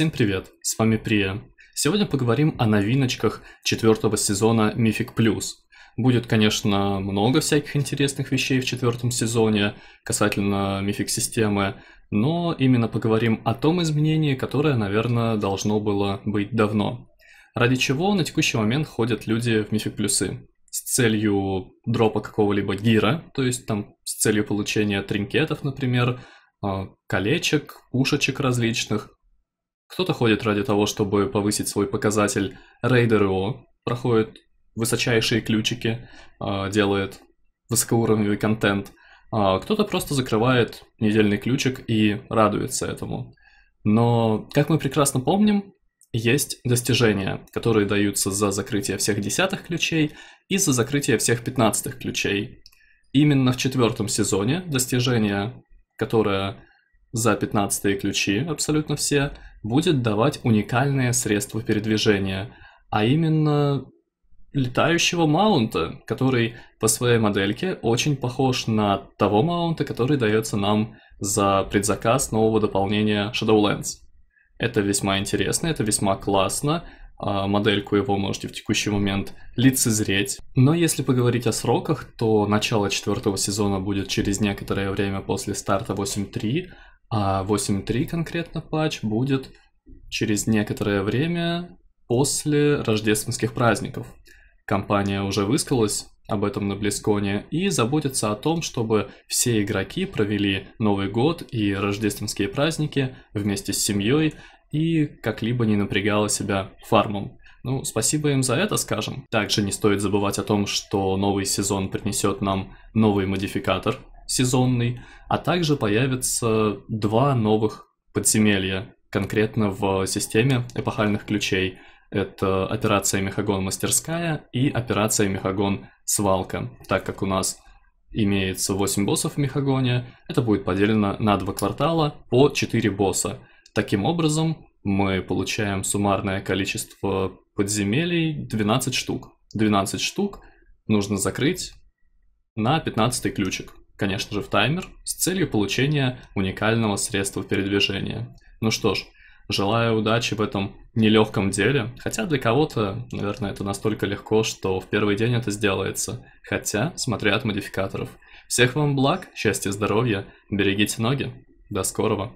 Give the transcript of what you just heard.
Всем привет, с вами Прия. Сегодня поговорим о новиночках четвертого сезона Мифик Плюс. Будет, конечно, много всяких интересных вещей в четвертом сезоне касательно мифик-системы, но именно поговорим о том изменении, которое, наверное, должно было быть давно. Ради чего на текущий момент ходят люди в Мифик Плюсы? С целью дропа какого-либо гира, то есть там с целью получения тринкетов, например, а, колечек, пушечек различных, кто-то ходит ради того, чтобы повысить свой показатель. Рейдер.io проходит высочайшие ключики, а, делает высокоуровневый контент. А, кто-то просто закрывает недельный ключик и радуется этому. Но, как мы прекрасно помним, есть достижения, которые даются за закрытие всех десятых ключей и за закрытие всех пятнадцатых ключей. Именно в четвертом сезоне достижение, которое за 15 ключи, абсолютно все, будет давать уникальные средства передвижения, а именно летающего маунта, который по своей модельке очень похож на того маунта, который дается нам за предзаказ нового дополнения Shadowlands. Это весьма интересно, это весьма классно, а, модельку его можете в текущий момент лицезреть. Но если поговорить о сроках, то начало четвертого сезона будет через некоторое время после старта 8.3, а 8.3 конкретно патч будет через некоторое время после рождественских праздников. Компания уже высказалась об этом на Близконе и заботится о том, чтобы все игроки провели Новый год и рождественские праздники вместе с семьей и как-либо не напрягала себя фармом. Ну, спасибо им за это, скажем. Также не стоит забывать о том, что новый сезон принесет нам новый модификатор, сезонный, а также появится два новых подземелья, конкретно в системе эпохальных ключей. Это операция Мехагон Мастерская и операция Мехагон Свалка. Так как у нас имеется 8 боссов в Мехагоне, это будет поделено на два квартала по 4 босса. Таким образом, мы получаем суммарное количество подземелий 12 штук. 12 штук нужно закрыть на 15 ключик конечно же в таймер, с целью получения уникального средства передвижения. Ну что ж, желаю удачи в этом нелегком деле, хотя для кого-то, наверное, это настолько легко, что в первый день это сделается, хотя смотря от модификаторов. Всех вам благ, счастья, здоровья, берегите ноги, до скорого!